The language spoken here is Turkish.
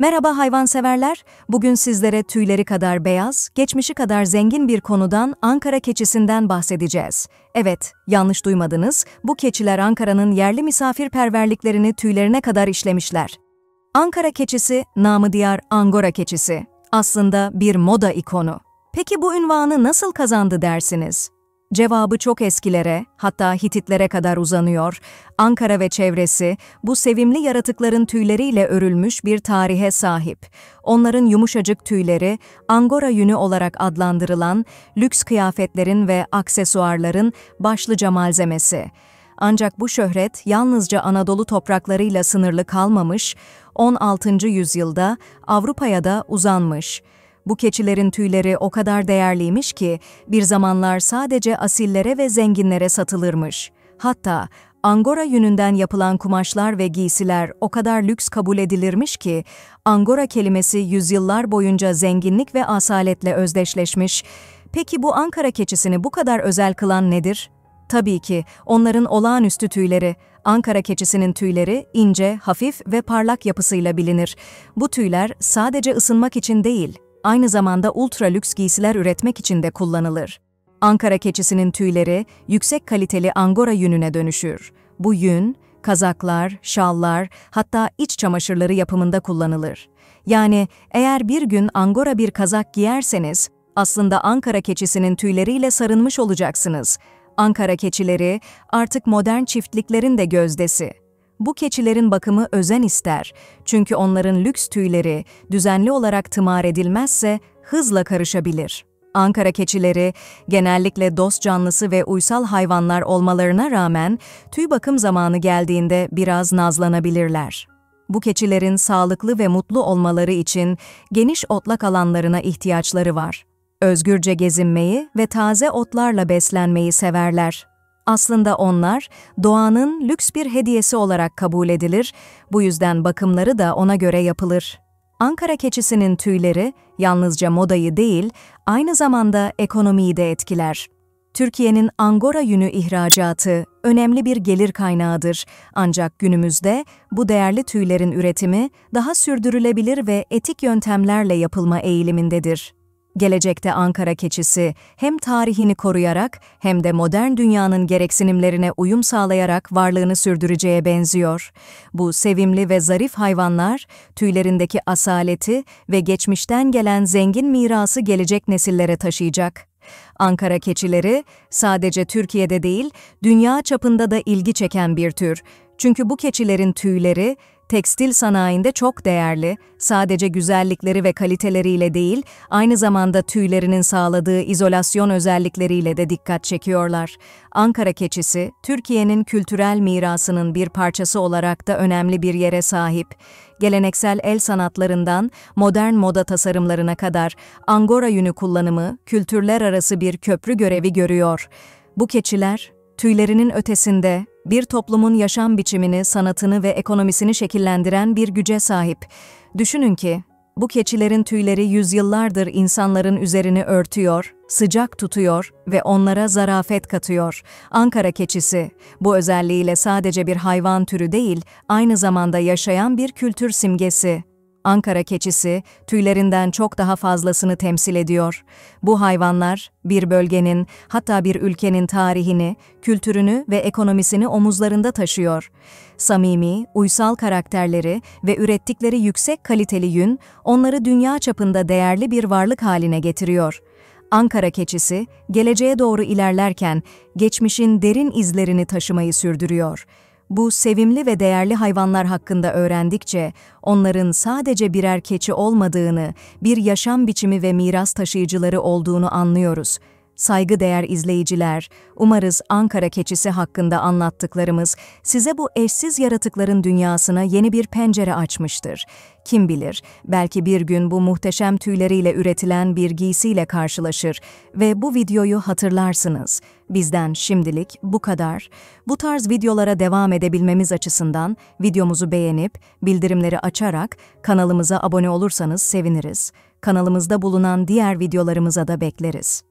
Merhaba hayvanseverler, bugün sizlere tüyleri kadar beyaz, geçmişi kadar zengin bir konudan Ankara keçisinden bahsedeceğiz. Evet, yanlış duymadınız, bu keçiler Ankara'nın yerli misafirperverliklerini tüylerine kadar işlemişler. Ankara keçisi, namı diğer Angora keçisi. Aslında bir moda ikonu. Peki bu ünvanı nasıl kazandı dersiniz? Cevabı çok eskilere, hatta Hititlere kadar uzanıyor. Ankara ve çevresi bu sevimli yaratıkların tüyleriyle örülmüş bir tarihe sahip. Onların yumuşacık tüyleri Angora yünü olarak adlandırılan lüks kıyafetlerin ve aksesuarların başlıca malzemesi. Ancak bu şöhret yalnızca Anadolu topraklarıyla sınırlı kalmamış, 16. yüzyılda Avrupa'ya da uzanmış. Bu keçilerin tüyleri o kadar değerliymiş ki bir zamanlar sadece asillere ve zenginlere satılırmış. Hatta Angora yününden yapılan kumaşlar ve giysiler o kadar lüks kabul edilirmiş ki, Angora kelimesi yüzyıllar boyunca zenginlik ve asaletle özdeşleşmiş. Peki bu Ankara keçisini bu kadar özel kılan nedir? Tabii ki onların olağanüstü tüyleri. Ankara keçisinin tüyleri ince, hafif ve parlak yapısıyla bilinir. Bu tüyler sadece ısınmak için değil, aynı zamanda ultra lüks giysiler üretmek için de kullanılır. Ankara keçisinin tüyleri yüksek kaliteli angora yününe dönüşür. Bu yün, kazaklar, şallar, hatta iç çamaşırları yapımında kullanılır. Yani eğer bir gün angora bir kazak giyerseniz, aslında Ankara keçisinin tüyleriyle sarınmış olacaksınız. Ankara keçileri artık modern çiftliklerin de gözdesi. Bu keçilerin bakımı özen ister. Çünkü onların lüks tüyleri düzenli olarak tımar edilmezse hızla karışabilir. Ankara keçileri genellikle dost canlısı ve uysal hayvanlar olmalarına rağmen tüy bakım zamanı geldiğinde biraz nazlanabilirler. Bu keçilerin sağlıklı ve mutlu olmaları için geniş otlak alanlarına ihtiyaçları var. Özgürce gezinmeyi ve taze otlarla beslenmeyi severler. Aslında onlar doğanın lüks bir hediyesi olarak kabul edilir, bu yüzden bakımları da ona göre yapılır. Ankara keçisinin tüyleri yalnızca modayı değil, aynı zamanda ekonomiyi de etkiler. Türkiye'nin Angora yünü ihracatı önemli bir gelir kaynağıdır. Ancak günümüzde bu değerli tüylerin üretimi daha sürdürülebilir ve etik yöntemlerle yapılma eğilimindedir. Gelecekte Ankara keçisi hem tarihini koruyarak hem de modern dünyanın gereksinimlerine uyum sağlayarak varlığını sürdüreceğe benziyor. Bu sevimli ve zarif hayvanlar tüylerindeki asaleti ve geçmişten gelen zengin mirası gelecek nesillere taşıyacak. Ankara keçileri sadece Türkiye'de değil, dünya çapında da ilgi çeken bir tür. Çünkü bu keçilerin tüyleri tekstil sanayinde çok değerli, sadece güzellikleri ve kaliteleriyle değil, aynı zamanda tüylerinin sağladığı izolasyon özellikleriyle de dikkat çekiyorlar. Ankara keçisi, Türkiye'nin kültürel mirasının bir parçası olarak da önemli bir yere sahip. Geleneksel el sanatlarından modern moda tasarımlarına kadar Angora yünü kullanımı kültürler arası bir köprü görevi görüyor. Bu keçiler tüylerinin ötesinde, bir toplumun yaşam biçimini, sanatını ve ekonomisini şekillendiren bir güce sahip. Düşünün ki, bu keçilerin tüyleri yüzyıllardır insanların üzerini örtüyor, sıcak tutuyor ve onlara zarafet katıyor. Ankara keçisi, bu özelliğiyle sadece bir hayvan türü değil, aynı zamanda yaşayan bir kültür simgesi. Ankara keçisi tüylerinden çok daha fazlasını temsil ediyor. Bu hayvanlar bir bölgenin hatta bir ülkenin tarihini, kültürünü ve ekonomisini omuzlarında taşıyor. Samimi, uysal karakterleri ve ürettikleri yüksek kaliteli yün onları dünya çapında değerli bir varlık haline getiriyor. Ankara keçisi geleceğe doğru ilerlerken geçmişin derin izlerini taşımayı sürdürüyor. Bu sevimli ve değerli hayvanlar hakkında öğrendikçe onların sadece birer keçi olmadığını, bir yaşam biçimi ve miras taşıyıcıları olduğunu anlıyoruz.'' Saygıdeğer izleyiciler, umarız Ankara keçisi hakkında anlattıklarımız size bu eşsiz yaratıkların dünyasına yeni bir pencere açmıştır. Kim bilir, belki bir gün bu muhteşem tüyleriyle üretilen bir giysiyle karşılaşır ve bu videoyu hatırlarsınız. Bizden şimdilik bu kadar. Bu tarz videolara devam edebilmemiz açısından videomuzu beğenip, bildirimleri açarak kanalımıza abone olursanız seviniriz. Kanalımızda bulunan diğer videolarımıza da bekleriz.